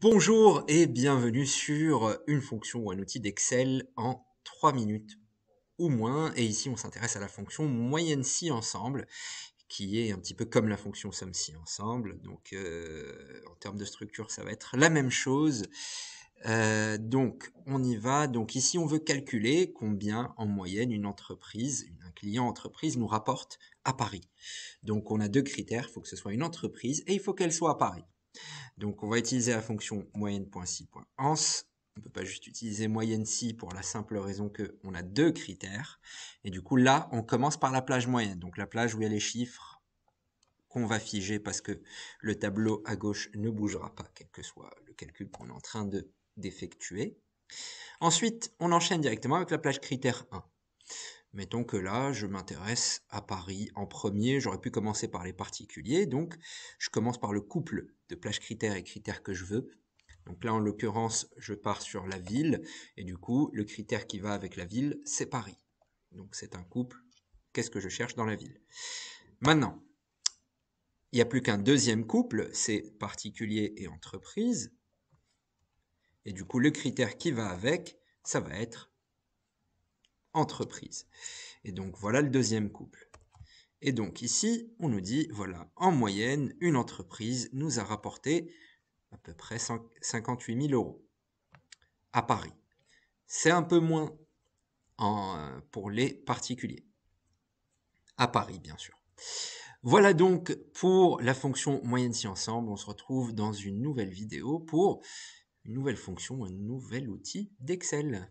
Bonjour et bienvenue sur une fonction ou un outil d'Excel en 3 minutes ou moins. Et ici, on s'intéresse à la fonction moyenne si ensemble, qui est un petit peu comme la fonction somme si ensemble. Donc, euh, en termes de structure, ça va être la même chose. Euh, donc, on y va. Donc, ici, on veut calculer combien en moyenne une entreprise, un client entreprise nous rapporte à Paris. Donc, on a deux critères. Il faut que ce soit une entreprise et il faut qu'elle soit à Paris. Donc on va utiliser la fonction moyenne.si.ans. On ne peut pas juste utiliser moyenne si pour la simple raison que on a deux critères. Et du coup là, on commence par la plage moyenne, donc la plage où il y a les chiffres qu'on va figer parce que le tableau à gauche ne bougera pas, quel que soit le calcul qu'on est en train d'effectuer. Ensuite, on enchaîne directement avec la plage critère 1. Mettons que là, je m'intéresse à Paris en premier. J'aurais pu commencer par les particuliers. Donc, je commence par le couple de plages critères et critères que je veux. Donc là, en l'occurrence, je pars sur la ville. Et du coup, le critère qui va avec la ville, c'est Paris. Donc c'est un couple. Qu'est-ce que je cherche dans la ville Maintenant, il n'y a plus qu'un deuxième couple, c'est particulier et entreprise. Et du coup, le critère qui va avec, ça va être entreprise. Et donc voilà le deuxième couple. Et donc ici, on nous dit, voilà, en moyenne, une entreprise nous a rapporté à peu près 58 000 euros à Paris. C'est un peu moins en, euh, pour les particuliers. À Paris, bien sûr. Voilà donc pour la fonction moyenne si ensemble. On se retrouve dans une nouvelle vidéo pour une nouvelle fonction, un nouvel outil d'Excel.